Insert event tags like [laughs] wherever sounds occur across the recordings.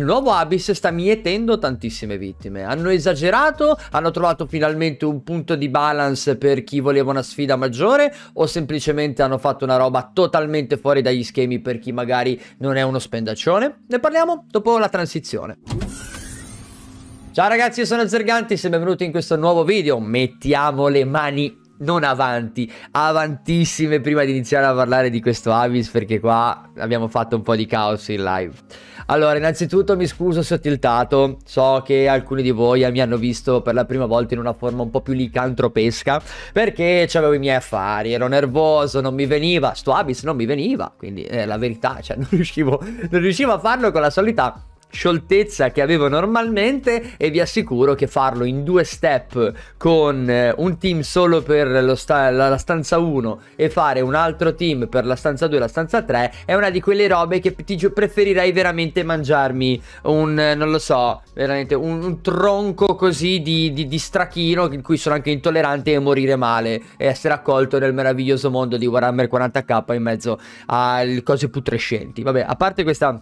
Il nuovo Abyss sta mietendo tantissime vittime. Hanno esagerato? Hanno trovato finalmente un punto di balance per chi voleva una sfida maggiore? O semplicemente hanno fatto una roba totalmente fuori dagli schemi per chi magari non è uno spendaccione? Ne parliamo dopo la transizione. Ciao ragazzi, io sono Zerganti, e benvenuti in questo nuovo video. Mettiamo le mani non avanti, avantissime prima di iniziare a parlare di questo Avis perché qua abbiamo fatto un po' di caos in live. Allora, innanzitutto mi scuso se ho tiltato, so che alcuni di voi mi hanno visto per la prima volta in una forma un po' più licantropesca perché avevo i miei affari, ero nervoso, non mi veniva, sto Avis non mi veniva, quindi è eh, la verità, cioè [laughs] non riuscivo, non riuscivo a farlo con la solita scioltezza che avevo normalmente e vi assicuro che farlo in due step con eh, un team solo per sta- la, la stanza 1 e fare un altro team per la stanza 2 e la stanza 3 è una di quelle robe che ti gi- preferirei veramente mangiarmi un, eh, non lo so, veramente un, un tronco così di, di, di strachino in cui sono anche intollerante e morire male e essere accolto nel meraviglioso mondo di Warhammer 40k in mezzo a cose putrescenti. Vabbè, a parte questa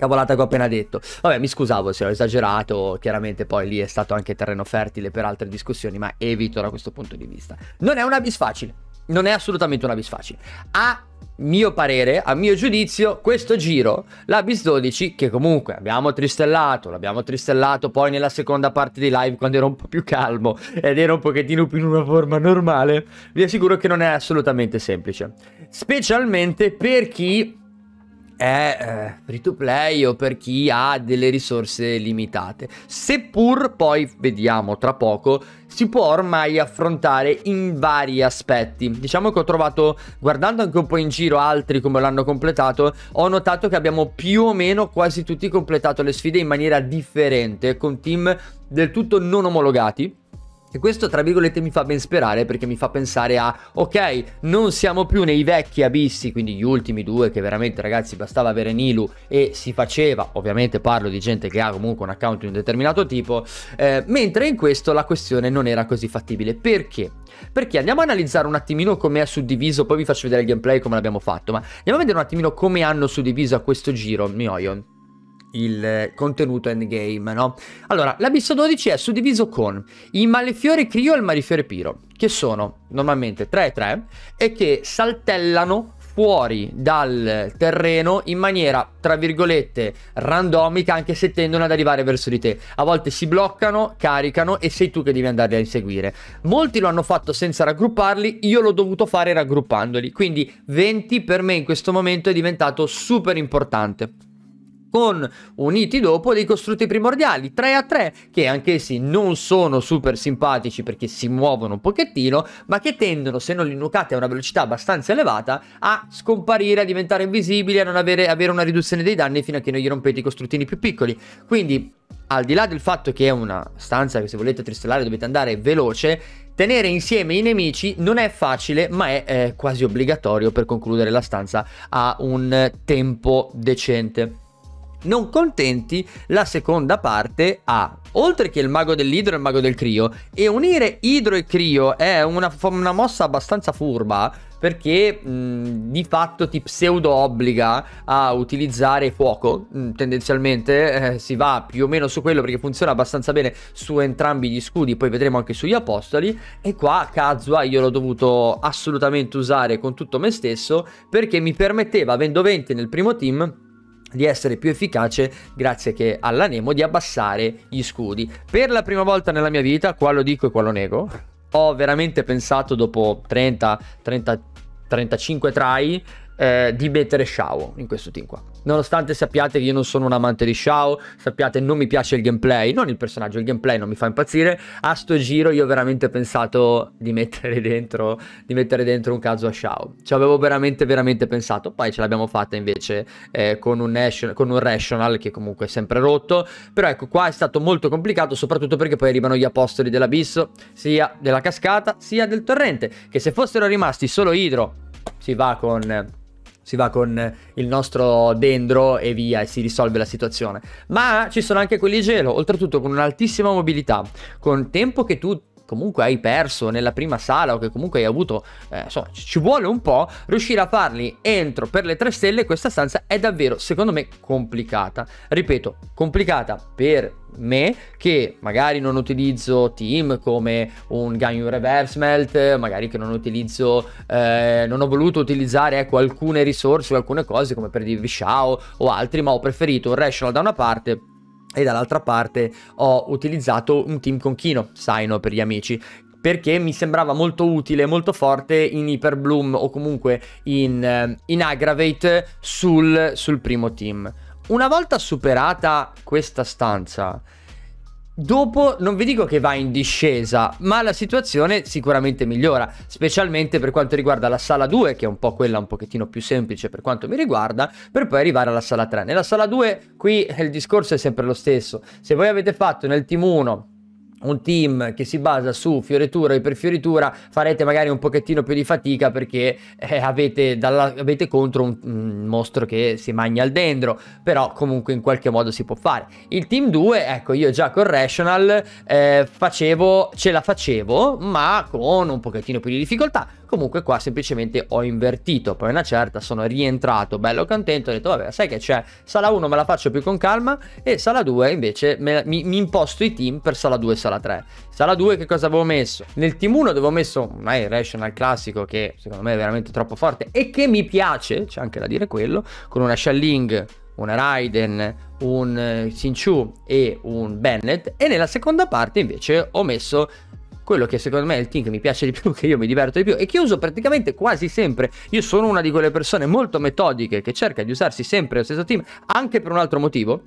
cavolata che ho appena detto. Vabbè, mi scusavo se ho esagerato, chiaramente poi lì è stato anche terreno fertile per altre discussioni, ma evito da questo punto di vista. Non è una bis facile, non è assolutamente una bis facile. A mio parere, a mio giudizio, questo giro, la bis 12, che comunque abbiamo tristellato, l'abbiamo tristellato poi nella seconda parte di live quando ero un po' più calmo ed ero un pochettino più in una forma normale, vi assicuro che non è assolutamente semplice. Specialmente per chi è eh, free to play o per chi ha delle risorse limitate. Seppur poi vediamo tra poco si può ormai affrontare in vari aspetti. Diciamo che ho trovato guardando anche un po' in giro altri come l'hanno completato, ho notato che abbiamo più o meno quasi tutti completato le sfide in maniera differente con team del tutto non omologati e questo, tra virgolette, mi fa ben sperare perché mi fa pensare a, ok, non siamo più nei vecchi abissi, quindi gli ultimi due che veramente, ragazzi, bastava avere Nilu e si faceva, ovviamente parlo di gente che ha comunque un account di un determinato tipo, eh, mentre in questo la questione non era così fattibile. Perché? Perché andiamo a analizzare un attimino come è suddiviso, poi vi faccio vedere il gameplay come l'abbiamo fatto, ma andiamo a vedere un attimino come hanno suddiviso a questo giro, mioio il contenuto endgame, no? Allora, l'abisso 12 è suddiviso con il malefiore Crio e il malefiore Piro, che sono normalmente 3 e 3 e che saltellano fuori dal terreno in maniera, tra virgolette, randomica, anche se tendono ad arrivare verso di te. A volte si bloccano, caricano e sei tu che devi andarli a inseguire. Molti lo hanno fatto senza raggrupparli, io l'ho dovuto fare raggruppandoli, quindi 20 per me in questo momento è diventato super importante con uniti dopo dei costrutti primordiali 3 a 3 che anch'essi non sono super simpatici perché si muovono un pochettino ma che tendono se non li nucate a una velocità abbastanza elevata a scomparire a diventare invisibili a non avere, avere una riduzione dei danni fino a che non gli rompete i costruttini più piccoli quindi al di là del fatto che è una stanza che se volete tristellare dovete andare veloce, tenere insieme i nemici non è facile ma è eh, quasi obbligatorio per concludere la stanza a un tempo decente. Non contenti, la seconda parte ha, oltre che il mago dell'idro e il mago del crio, e unire idro e crio è una, una mossa abbastanza furba, perché mh, di fatto ti pseudo obbliga a utilizzare fuoco mh, tendenzialmente eh, si va più o meno su quello perché funziona abbastanza bene su entrambi gli scudi poi vedremo anche sugli apostoli e qua Kazua io l'ho dovuto assolutamente usare con tutto me stesso perché mi permetteva avendo 20 nel primo team di essere più efficace grazie che alla Nemo di abbassare gli scudi. Per la prima volta nella mia vita, qua lo dico e qua lo nego, ho veramente pensato dopo 30, 30, 35 try eh, di mettere Shao in questo team qua. Nonostante sappiate che io non sono un amante di Shao, sappiate non mi piace il gameplay, non il personaggio, il gameplay non mi fa impazzire, a sto giro io ho veramente pensato di mettere dentro, di mettere dentro un caso a Shao. Ci avevo veramente, veramente pensato, poi ce l'abbiamo fatta invece eh, con, un nation, con un Rational che comunque è sempre rotto, però ecco qua è stato molto complicato, soprattutto perché poi arrivano gli apostoli dell'abisso, sia della cascata, sia del torrente, che se fossero rimasti solo Idro si va con si va con il nostro dendro e via e si risolve la situazione. Ma ci sono anche quelli gelo, oltretutto con un'altissima mobilità, con tempo che tu comunque hai perso nella prima sala o che comunque hai avuto, eh, insomma, ci vuole un po', riuscire a farli entro per le tre stelle, questa stanza è davvero, secondo me, complicata. Ripeto, complicata per me che magari non utilizzo team come un Ganyu Reverse Melt, magari che non utilizzo, eh, non ho voluto utilizzare ecco, alcune risorse o alcune cose come per dirvi Shao o altri, ma ho preferito un Rational da una parte e dall'altra parte ho utilizzato un team con Kino, Saino per gli amici, perché mi sembrava molto utile, molto forte in Hyper Bloom o comunque in, eh, in Aggravate sul, sul primo team. Una volta superata questa stanza, Dopo non vi dico che va in discesa, ma la situazione sicuramente migliora, specialmente per quanto riguarda la sala 2, che è un po' quella un pochettino più semplice per quanto mi riguarda, per poi arrivare alla sala 3. Nella sala 2 qui il discorso è sempre lo stesso. Se voi avete fatto nel team 1 un team che si basa su fioritura e per fioritura farete magari un pochettino più di fatica perché eh, avete, dalla, avete, contro un, un, mostro che si magna al dendro però comunque in qualche modo si può fare il team 2 ecco io già con Rational eh, facevo, ce la facevo ma con un pochettino più di difficoltà comunque qua semplicemente ho invertito poi una certa sono rientrato bello contento ho detto vabbè sai che c'è sala 1 me la faccio più con calma e sala 2 invece me, mi, mi imposto i team per sala 2 e sala sala 3. Sala 2 che cosa avevo messo? Nel team 1 avevo messo un Rational classico che secondo me è veramente troppo forte e che mi piace, c'è anche da dire quello, con una Shalling una Raiden, un eh, Sinchu e un Bennett e nella seconda parte invece ho messo quello che secondo me è il team che mi piace di più, [laughs] che io mi diverto di più e che uso praticamente quasi sempre. Io sono una di quelle persone molto metodiche che cerca di usarsi sempre lo stesso team anche per un altro motivo,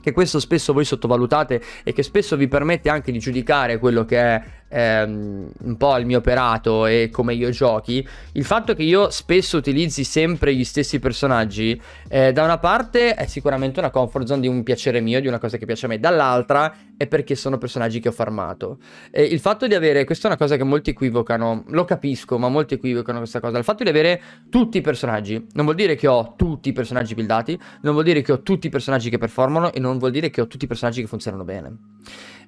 che questo spesso voi sottovalutate e che spesso vi permette anche di giudicare quello che è ehm, un po' il mio operato e come io giochi, il fatto che io spesso utilizzi sempre gli stessi personaggi, eh, da una parte è sicuramente una comfort zone di un piacere mio, di una cosa che piace a me, dall'altra è perché sono personaggi che ho farmato. E il fatto di avere, questa è una cosa che molti equivocano, lo capisco, ma molti equivocano questa cosa, il fatto di avere tutti i personaggi, non vuol dire che ho tutti i personaggi buildati, non vuol dire che ho tutti i personaggi che performano e non vuol dire che ho tutti i personaggi che funzionano bene.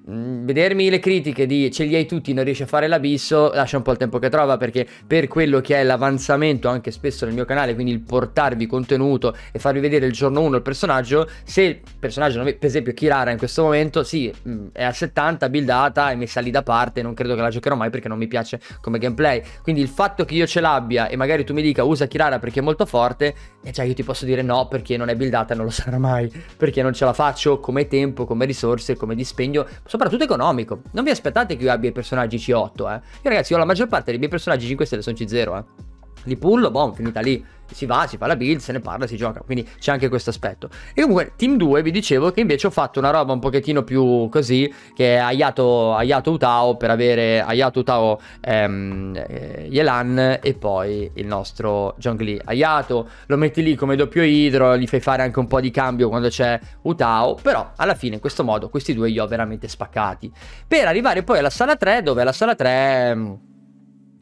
Mm, vedermi le critiche di ce li hai tutti, non riesci a fare l'abisso, lascia un po' il tempo che trova perché per quello che è l'avanzamento anche spesso nel mio canale, quindi il portarvi contenuto e farvi vedere il giorno 1 il personaggio, se il personaggio, per esempio Kirara in questo momento, sì, mm, è a 70, buildata, è messa lì da parte, non credo che la giocherò mai perché non mi piace come gameplay, quindi il fatto che io ce l'abbia e magari tu mi dica usa Kirara perché è molto forte, e già io ti posso dire no perché non è buildata e non lo [laughs] sarà mai, perché non ce la faccio come tempo, come risorse, come dispendio, soprattutto economico. Non vi aspettate che io abbia i personaggi C8, eh. Io ragazzi ho la maggior parte dei miei personaggi 5 stelle sono C0, eh di pull, boh, finita lì si va, si fa la build, se ne parla, si gioca, quindi c'è anche questo aspetto. E comunque Team 2 vi dicevo che invece ho fatto una roba un pochettino più così, che è Ayato, Ayato Utao per avere Ayato Utao ehm, eh, Yelan e poi il nostro Jongli. Ayato lo metti lì come doppio idro, gli fai fare anche un po' di cambio quando c'è Utao, però alla fine in questo modo questi due li ho veramente spaccati. Per arrivare poi alla sala 3, dove la sala 3... Ehm,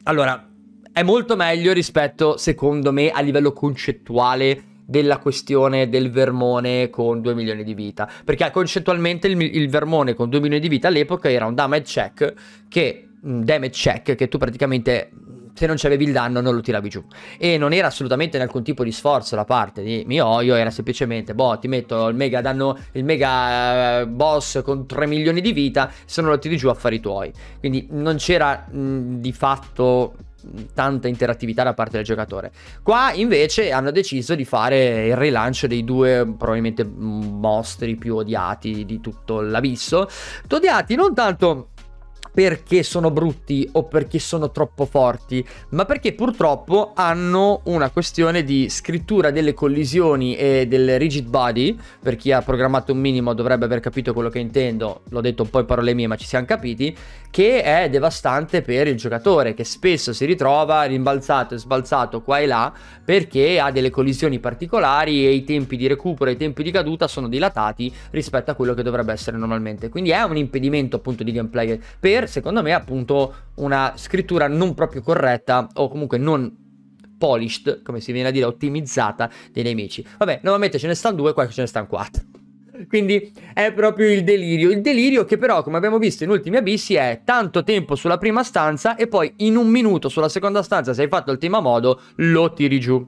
allora, è molto meglio rispetto, secondo me, a livello concettuale della questione del vermone con 2 milioni di vita. Perché concettualmente il, il vermone con 2 milioni di vita all'epoca era un damage check che damage check che tu praticamente se non c'avevi il danno non lo tiravi giù e non era assolutamente in alcun tipo di sforzo da parte di Mioio era semplicemente boh ti metto il mega danno il mega eh, boss con 3 milioni di vita se non lo tiri giù affari tuoi quindi non c'era mh, di fatto tanta interattività da parte del giocatore. Qua invece hanno deciso di fare il rilancio dei due probabilmente mostri più odiati di tutto l'abisso. Odiati non tanto perché sono brutti o perché sono troppo forti, ma perché purtroppo hanno una questione di scrittura delle collisioni e del rigid body, per chi ha programmato un minimo dovrebbe aver capito quello che intendo, l'ho detto un po' in parole mie ma ci siamo capiti, che è devastante per il giocatore che spesso si ritrova rimbalzato e sbalzato qua e là perché ha delle collisioni particolari e i tempi di recupero e i tempi di caduta sono dilatati rispetto a quello che dovrebbe essere normalmente. Quindi è un impedimento appunto di gameplay per per secondo me appunto una scrittura non proprio corretta o comunque non polished, come si viene a dire, ottimizzata dei nemici. Vabbè, nuovamente ce ne stanno due, qua ce ne stanno quattro. Quindi è proprio il delirio. Il delirio che però, come abbiamo visto in Ultimi Abissi, è tanto tempo sulla prima stanza e poi in un minuto sulla seconda stanza, se hai fatto il tema modo, lo tiri giù.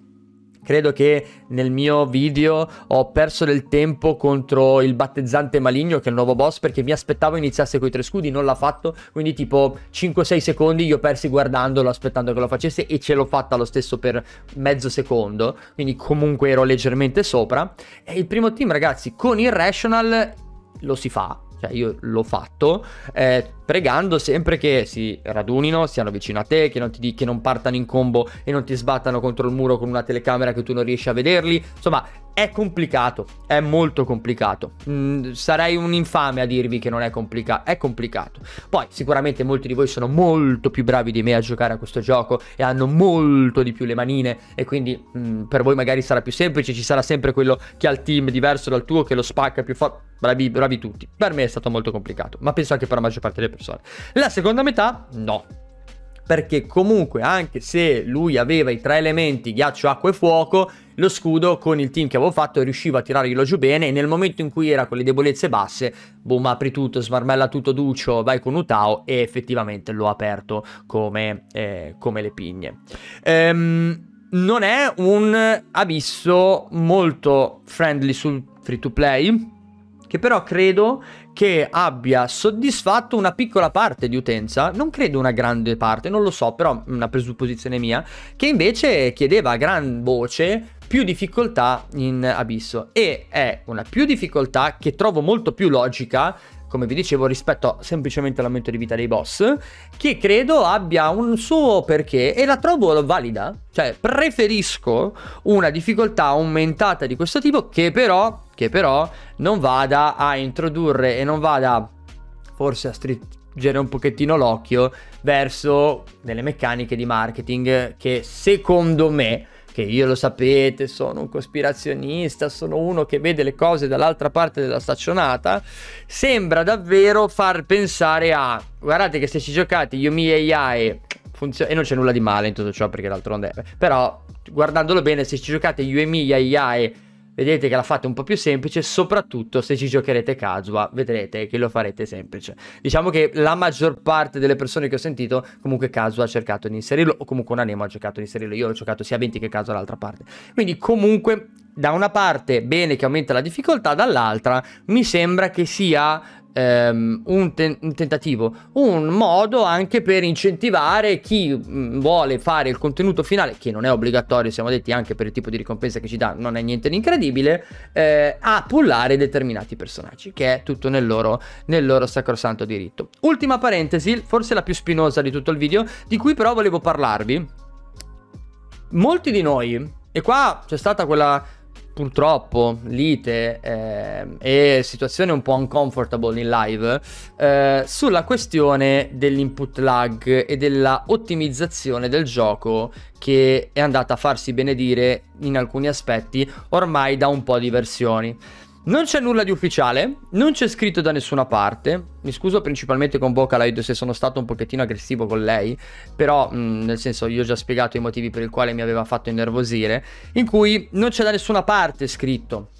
Credo che nel mio video ho perso del tempo contro il battezzante maligno che è il nuovo boss perché mi aspettavo iniziasse con i tre scudi, non l'ha fatto, quindi tipo 5-6 secondi io persi guardandolo aspettando che lo facesse e ce l'ho fatta lo stesso per mezzo secondo, quindi comunque ero leggermente sopra. E il primo team ragazzi con Irrational lo si fa, cioè io l'ho fatto, eh, pregando sempre che si radunino, siano vicino a te, che non, ti, che non partano in combo e non ti sbattano contro il muro con una telecamera che tu non riesci a vederli. Insomma, è complicato, è molto complicato. Mm, sarei un infame a dirvi che non è complicato, è complicato. Poi sicuramente molti di voi sono molto più bravi di me a giocare a questo gioco e hanno molto di più le manine e quindi mm, per voi magari sarà più semplice, ci sarà sempre quello che ha il team diverso dal tuo che lo spacca più forte. Bravi, bravi tutti. Per me è stato molto complicato, ma penso anche per la maggior parte delle persone persone. La seconda metà no, perché comunque anche se lui aveva i tre elementi ghiaccio, acqua e fuoco, lo scudo con il team che avevo fatto riusciva a tirarglielo giù bene e nel momento in cui era con le debolezze basse, boom, apri tutto, smarmella tutto Duccio, vai con Utao e effettivamente l'ho aperto come, eh, come, le pigne. Ehm, non è un abisso molto friendly sul free to play, che però credo che abbia soddisfatto una piccola parte di utenza, non credo una grande parte, non lo so, però una presupposizione mia, che invece chiedeva a gran voce più difficoltà in abisso e è una più difficoltà che trovo molto più logica come vi dicevo, rispetto semplicemente all'aumento di vita dei boss, che credo abbia un suo perché e la trovo valida. Cioè, preferisco una difficoltà aumentata di questo tipo che però, che però non vada a introdurre e non vada forse a stringere un pochettino l'occhio verso delle meccaniche di marketing che secondo me che io lo sapete, sono un cospirazionista, sono uno che vede le cose dall'altra parte della staccionata, sembra davvero far pensare a guardate che se ci giocate Yumi AI funziona e non c'è nulla di male in tutto ciò perché non deve, però guardandolo bene se ci giocate Yumi AI vedete che la fate un po' più semplice, soprattutto se ci giocherete casual, vedrete che lo farete semplice. Diciamo che la maggior parte delle persone che ho sentito, comunque casual ha cercato di inserirlo, o comunque un anemo ha cercato di inserirlo, io ho giocato sia 20 che casual dall'altra parte. Quindi comunque da una parte bene che aumenta la difficoltà, dall'altra mi sembra che sia Um, un, ten un, tentativo, un modo anche per incentivare chi mm, vuole fare il contenuto finale, che non è obbligatorio, siamo detti anche per il tipo di ricompensa che ci dà, non è niente di incredibile, eh, a pullare determinati personaggi, che è tutto nel loro, nel loro sacrosanto diritto. Ultima parentesi, forse la più spinosa di tutto il video, di cui però volevo parlarvi. Molti di noi, e qua c'è stata quella purtroppo lite eh, e situazione un po' uncomfortable in live eh, sulla questione dell'input lag e della ottimizzazione del gioco che è andata a farsi benedire in alcuni aspetti ormai da un po' di versioni. Non c'è nulla di ufficiale, non c'è scritto da nessuna parte. Mi scuso principalmente con Vocaloid se sono stato un pochettino aggressivo con lei, però mh, mm, nel senso io ho già spiegato i motivi per i quali mi aveva fatto innervosire, in cui non c'è da nessuna parte scritto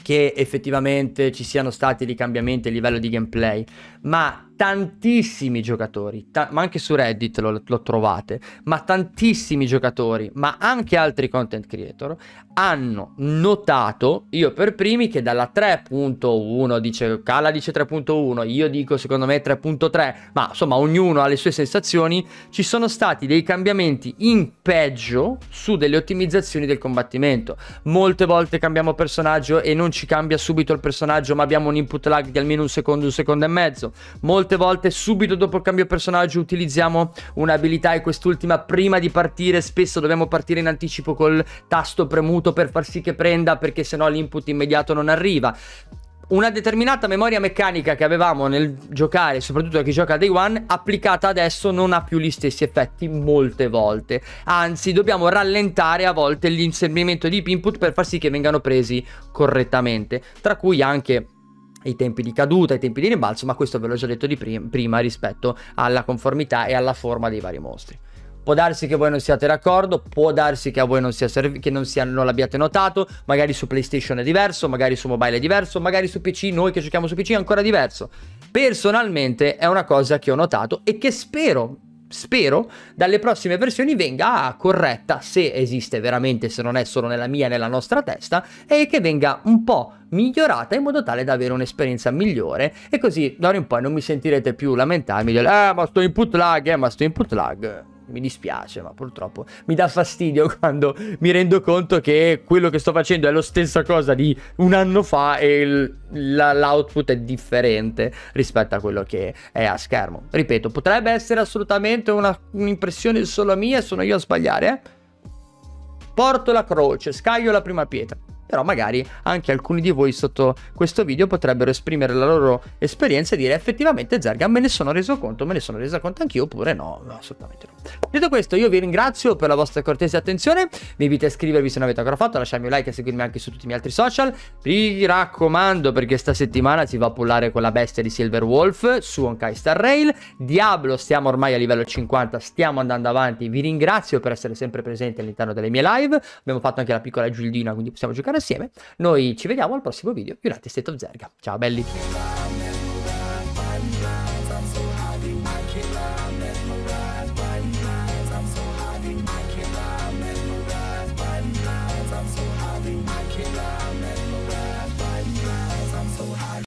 che effettivamente ci siano stati dei cambiamenti a livello di gameplay, ma tantissimi giocatori, ta- ma anche su Reddit lo, lo, trovate, ma tantissimi giocatori, ma anche altri content creator hanno notato, io per primi, che dalla 3.1 dice Cala dice 3.1, io dico secondo me 3.3, ma insomma ognuno ha le sue sensazioni, ci sono stati dei cambiamenti in peggio su delle ottimizzazioni del combattimento. Molte volte cambiamo personaggio e non ci cambia subito il personaggio, ma abbiamo un input lag di almeno un secondo, un secondo e mezzo. Molte molte volte subito dopo il cambio personaggio utilizziamo un'abilità e quest'ultima prima di partire spesso dobbiamo partire in anticipo col tasto premuto per far sì che prenda perché sennò l'input immediato non arriva una determinata memoria meccanica che avevamo nel giocare, soprattutto a chi gioca a Day One, applicata adesso non ha più gli stessi effetti molte volte. Anzi, dobbiamo rallentare a volte l'inserimento di input per far sì che vengano presi correttamente, tra cui anche i tempi di caduta, i tempi di rimbalzo, ma questo ve l'ho già detto di prima, prima rispetto alla conformità e alla forma dei vari mostri. Può darsi che voi non siate d'accordo, può darsi che a voi non, sia serv- che non, sia, non l'abbiate notato, magari su PlayStation è diverso, magari su mobile è diverso, magari su PC, noi che giochiamo su PC è ancora diverso. Personalmente è una cosa che ho notato e che spero spero dalle prossime versioni venga corretta se esiste veramente, se non è solo nella mia nella nostra testa e che venga un po' migliorata in modo tale da avere un'esperienza migliore e così d'ora in poi non mi sentirete più lamentarmi del eh ma sto input lag, eh ma sto input lag mi dispiace, ma purtroppo mi dà fastidio [laughs] quando mi rendo conto che quello che sto facendo è la stessa cosa di un anno fa e l'output è differente rispetto a quello che è a schermo. Ripeto, potrebbe essere assolutamente un'impressione solo mia, sono io a sbagliare, eh? Porto la croce, scaglio la prima pietra però magari anche alcuni di voi sotto questo video potrebbero esprimere la loro esperienza e dire effettivamente Zerga me ne sono reso conto, me ne sono resa conto anch'io oppure no, no assolutamente no. Detto questo io vi ringrazio per la vostra cortesia e attenzione, vi invito a iscrivervi se non avete ancora fatto, lasciarmi un like e seguirmi anche su tutti i miei altri social, vi raccomando perché sta settimana si va a pullare con la bestia di Silver Wolf su Honkai Star Rail, Diablo stiamo ormai a livello 50, stiamo andando avanti, vi ringrazio per essere sempre presenti all'interno delle mie live, abbiamo fatto anche la piccola Giuldina quindi possiamo giocare assieme. Noi ci vediamo al prossimo video di United State of Zerga. Ciao belli!